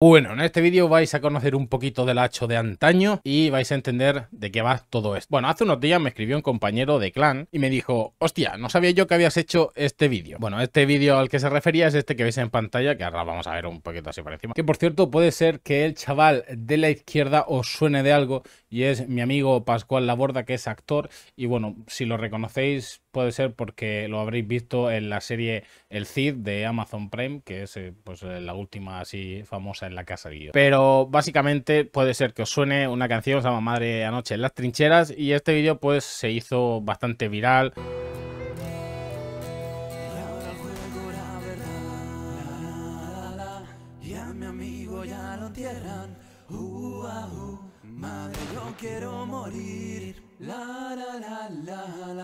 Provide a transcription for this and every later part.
Bueno, en este vídeo vais a conocer un poquito del hacho de antaño y vais a entender de qué va todo esto. Bueno, hace unos días me escribió un compañero de clan y me dijo, hostia, no sabía yo que habías hecho este vídeo. Bueno, este vídeo al que se refería es este que veis en pantalla, que ahora vamos a ver un poquito así por encima. Que por cierto, puede ser que el chaval de la izquierda os suene de algo y es mi amigo Pascual Laborda, que es actor. Y bueno, si lo reconocéis, puede ser porque lo habréis visto en la serie El Cid de Amazon Prime, que es eh, pues, eh, la última así famosa en la casa ha salido. Pero básicamente puede ser que os suene una canción, se llama Madre Anoche en las Trincheras, y este vídeo pues se hizo bastante viral. amigo ya Uh, uh, madre, yo quiero morir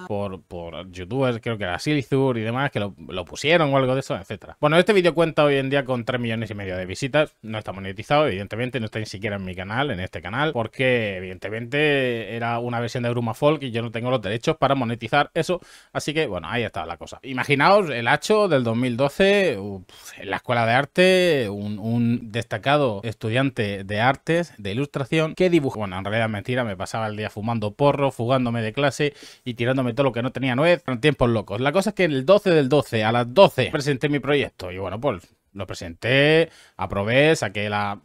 por, youtubers, creo que era Silizur y demás, que lo, pusieron o algo de eso, etcétera. Bueno, este vídeo cuenta hoy en día con 3 millones y medio de visitas. No está monetizado, evidentemente, no está ni siquiera en mi canal, en este canal, porque evidentemente era una versión de Bruma Folk y yo no tengo los derechos para monetizar eso. Así que, bueno, ahí está la cosa. Imaginaos el hacho del 2012, en la escuela de arte, un, un destacado estudiante de artes, de ilustración, que dibujó. Bueno, en realidad mentira, me pasaba el día fumando porro fugándome de clase y tirándome todo lo que no tenía nuez. Eran tiempos locos. La cosa es que el 12 del 12 a las 12 presenté mi proyecto y bueno, pues lo presenté, aprobé, saqué la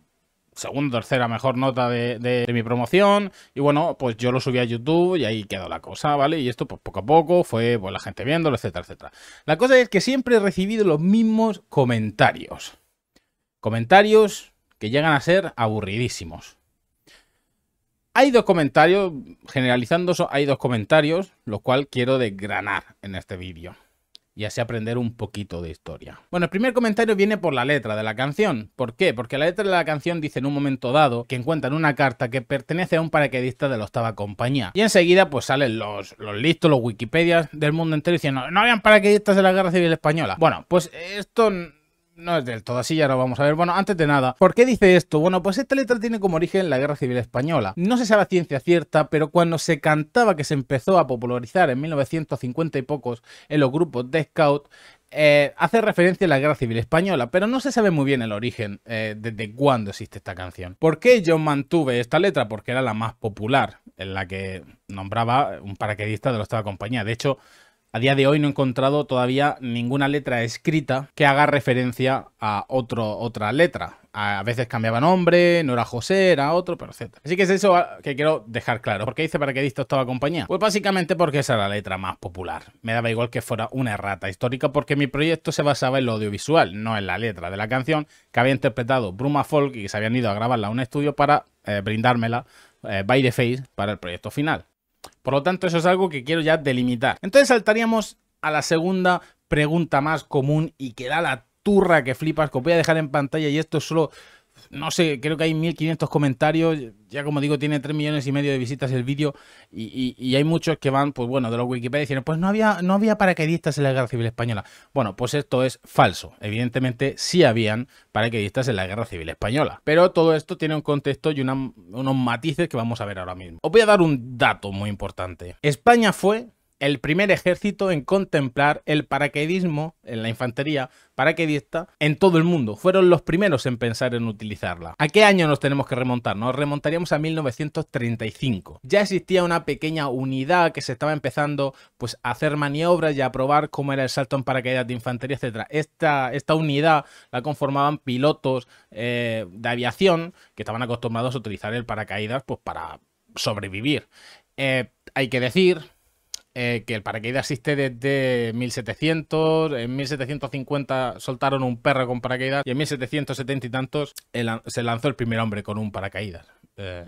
segunda, tercera mejor nota de, mi promoción. Y bueno, pues yo lo subí a YouTube y ahí quedó la cosa, ¿vale? Y esto, pues poco a poco, fue pues, la gente viéndolo, etcétera, etcétera. La cosa es que siempre he recibido los mismos comentarios. Comentarios que llegan a ser aburridísimos. Hay dos comentarios, generalizando, hay dos comentarios, los cual quiero desgranar en este vídeo y así aprender un poquito de historia. Bueno, el primer comentario viene por la letra de la canción. ¿Por qué? Porque la letra de la canción dice en un momento dado que encuentran una carta que pertenece a un paraquedista de la octava compañía. Y enseguida pues salen los, listos, los wikipedias del mundo entero diciendo no habían paraquedistas de la guerra civil española. Bueno, pues esto no es del todo así, ya lo vamos a ver. Bueno, antes de nada, ¿por qué dice esto? Bueno, pues esta letra tiene como origen la Guerra Civil Española. No se sabe ciencia cierta, pero cuando se cantaba que se empezó a popularizar en 1950 y pocos en los grupos de scout, eh, hace referencia a la Guerra Civil Española, pero no se sabe muy bien el origen eh, desde cuándo existe esta canción. ¿Por qué yo mantuve esta letra? Porque era la más popular, en la que nombraba un paraquedista de la estaba Compañía. De hecho, a día de hoy no he encontrado todavía ninguna letra escrita que haga referencia a otro, otra letra. A veces cambiaba nombre, no era José, era otro, pero etc. Así que es eso que quiero dejar claro. ¿Por qué hice disto estaba compañía? Pues básicamente porque esa era la letra más popular. Me daba igual que fuera una errata histórica porque mi proyecto se basaba en lo audiovisual, no en la letra de la canción que había interpretado Bruma Folk y que se habían ido a grabarla a un estudio para eh, brindármela eh, by the face para el proyecto final. Por lo tanto, eso es algo que quiero ya delimitar. Entonces saltaríamos a la segunda pregunta más común y que da la turra que flipas, que os voy a dejar en pantalla y esto es solo no sé, creo que hay 1500 comentarios. Ya como digo, tiene 3 millones y medio de visitas el vídeo. Y, hay muchos que van, pues bueno, de los Wikipedia diciendo, pues no había, no había en la Guerra Civil Española. Bueno, pues esto es falso. Evidentemente sí habían paracaidistas en la Guerra Civil Española. Pero todo esto tiene un contexto y unos matices que vamos a ver ahora mismo. Os voy a dar un dato muy importante. España fue el primer ejército en contemplar el paracaidismo en la infantería paracaidista en todo el mundo. Fueron los primeros en pensar en utilizarla. ¿A qué año nos tenemos que remontar? Nos remontaríamos a 1935. Ya existía una pequeña unidad que se estaba empezando pues, a hacer maniobras y a probar cómo era el salto en paracaídas de infantería, etc. Esta, esta unidad la conformaban pilotos eh, de aviación que estaban acostumbrados a utilizar el paracaídas pues, para sobrevivir. Eh, hay que decir eh, que el paracaídas existe desde 1700, en 1750 soltaron un perro con paracaídas y en 1770 y tantos se lanzó el primer hombre con un paracaídas. Eh,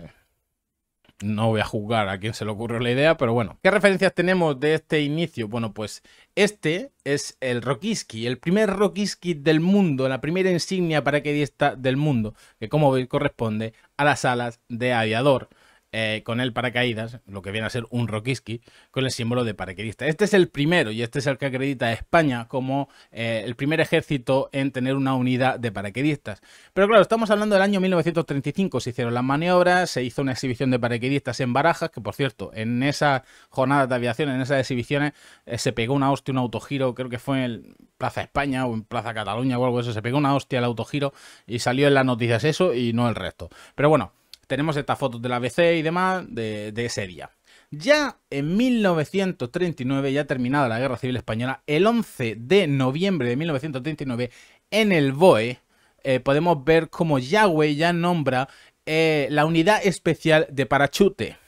no voy a juzgar a quién se le ocurrió la idea, pero bueno. ¿Qué referencias tenemos de este inicio? Bueno, pues este es el Rokiski, el primer Rokiski del mundo, la primera insignia paracaidista del mundo, que como veis corresponde a las alas de aviador. Eh, con el paracaídas, lo que viene a ser un rokiski, con el símbolo de paracaidista. Este es el primero y este es el que acredita a España como eh, el primer ejército en tener una unidad de paracaidistas. Pero claro, estamos hablando del año 1935, se hicieron las maniobras, se hizo una exhibición de paracaidistas en Barajas, que por cierto, en esa jornada de aviación, en esas exhibiciones, eh, se pegó una hostia, un autogiro, creo que fue en Plaza España o en Plaza Cataluña o algo de eso, se pegó una hostia al autogiro y salió en las noticias eso y no el resto. Pero bueno tenemos estas fotos de la ABC y demás de, ese día. Ya en 1939, ya terminada la Guerra Civil Española, el 11 de noviembre de 1939, en el BOE, eh, podemos ver cómo Yahweh ya nombra eh, la unidad especial de parachute.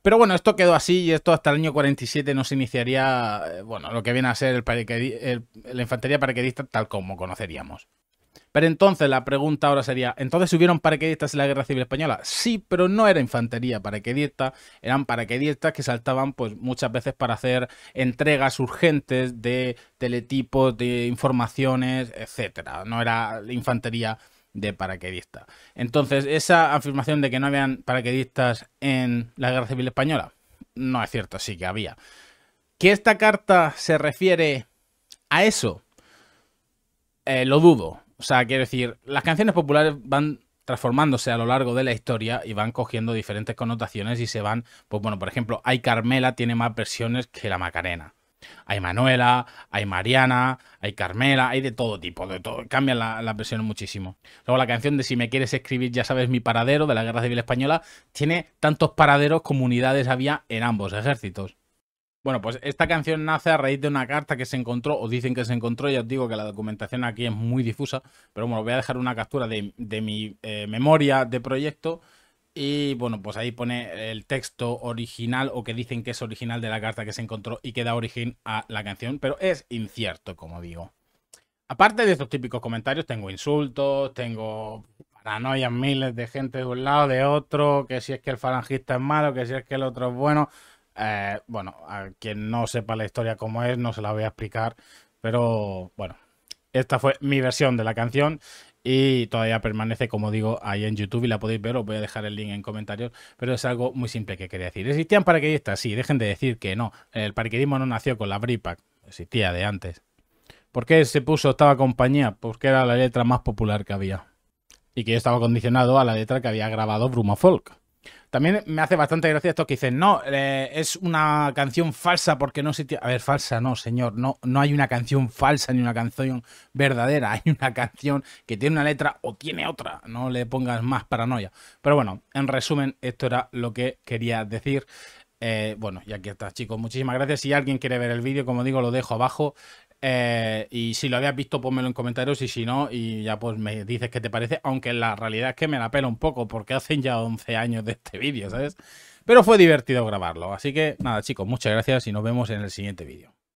Pero bueno, esto quedó así y esto hasta el año 47 no se iniciaría, eh, bueno, lo que viene a ser el, la infantería paraquedista tal como conoceríamos. Pero entonces la pregunta ahora sería, ¿entonces hubieron paracaidistas en la Guerra Civil Española? Sí, pero no era infantería paracaidista, eran paracaidistas que saltaban pues muchas veces para hacer entregas urgentes de teletipos, de informaciones, etcétera. No era infantería de paracaidista. Entonces, esa afirmación de que no habían paracaidistas en la Guerra Civil Española, no es cierto, sí que había. ¿Que esta carta se refiere a eso? Eh, lo dudo, o sea, quiero decir, las canciones populares van transformándose a lo largo de la historia y van cogiendo diferentes connotaciones y se van, pues bueno, por ejemplo, Hay Carmela tiene más versiones que la Macarena. Hay Manuela, hay Mariana, hay Carmela, hay de todo tipo, de todo. Cambian las la versiones muchísimo. Luego la canción de Si me quieres escribir, ya sabes mi paradero, de la Guerra Civil Española, tiene tantos paraderos como unidades había en ambos ejércitos. Bueno, pues esta canción nace a raíz de una carta que se encontró, o dicen que se encontró, ya os digo que la documentación aquí es muy difusa, pero bueno, voy a dejar una captura de, mi eh, memoria de proyecto y bueno, pues ahí pone el texto original o que dicen que es original de la carta que se encontró y que da origen a la canción, pero es incierto, como digo. Aparte de estos típicos comentarios, tengo insultos, tengo paranoias miles de gente de un lado, de otro, que si es que el falangista es malo, que si es que el otro es bueno. Eh, bueno, a quien no sepa la historia como es, no se la voy a explicar, pero bueno, esta fue mi versión de la canción y todavía permanece, como digo, ahí en YouTube y la podéis ver, os voy a dejar el link en comentarios, pero es algo muy simple que quería decir. ¿Existían paraquedistas? Sí, dejen de decir que no, el paraquedismo no nació con la Bripac, existía de antes. ¿Por qué se puso estaba compañía? Porque era la letra más popular que había y que estaba condicionado a la letra que había grabado Bruma Folk. También me hace bastante gracia esto que dicen, no, eh, es una canción falsa porque no se... A ver, falsa no, señor, no, no hay una canción falsa ni una canción verdadera, hay una canción que tiene una letra o tiene otra, no le pongas más paranoia. Pero bueno, en resumen, esto era lo que quería decir. Eh, bueno, y aquí está, chicos. Muchísimas gracias. Si alguien quiere ver el vídeo, como digo, lo dejo abajo. Eh, y si lo habías visto, ponmelo en comentarios y si no, y ya pues me dices qué te parece, aunque la realidad es que me la pela un poco, porque hacen ya 11 años de este vídeo, ¿sabes? Pero fue divertido grabarlo, así que nada chicos, muchas gracias y nos vemos en el siguiente vídeo.